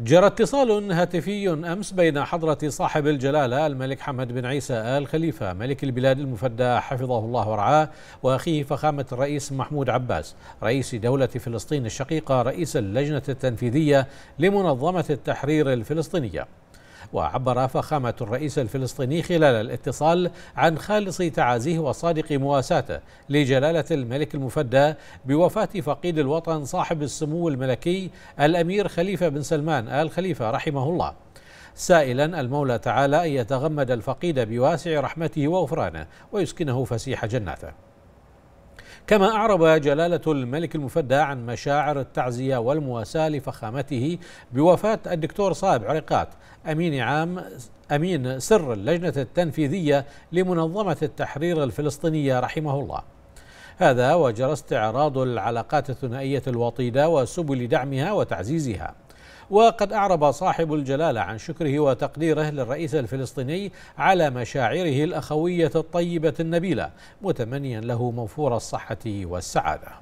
جرى اتصال هاتفي أمس بين حضرة صاحب الجلالة الملك حمد بن عيسى آل خليفة ملك البلاد المفدى حفظه الله ورعاه وأخيه فخامة الرئيس محمود عباس رئيس دولة فلسطين الشقيقة رئيس اللجنة التنفيذية لمنظمة التحرير الفلسطينية وعبر فخامة الرئيس الفلسطيني خلال الاتصال عن خالص تعازيه وصادق مواساته لجلالة الملك المفدى بوفاة فقيد الوطن صاحب السمو الملكي الأمير خليفة بن سلمان آل خليفة رحمه الله سائلا المولى تعالى أن يتغمد الفقيد بواسع رحمته وغفرانه ويسكنه فسيح جناته كما أعرب جلالة الملك المفدى عن مشاعر التعزية والمواساة لفخامته بوفاة الدكتور صائب عريقات أمين عام أمين سر اللجنة التنفيذية لمنظمة التحرير الفلسطينية رحمه الله هذا وجرى استعراض العلاقات الثنائية الوطيدة وسبل دعمها وتعزيزها وقد أعرب صاحب الجلالة عن شكره وتقديره للرئيس الفلسطيني على مشاعره الأخوية الطيبة النبيلة متمنيا له موفور الصحة والسعادة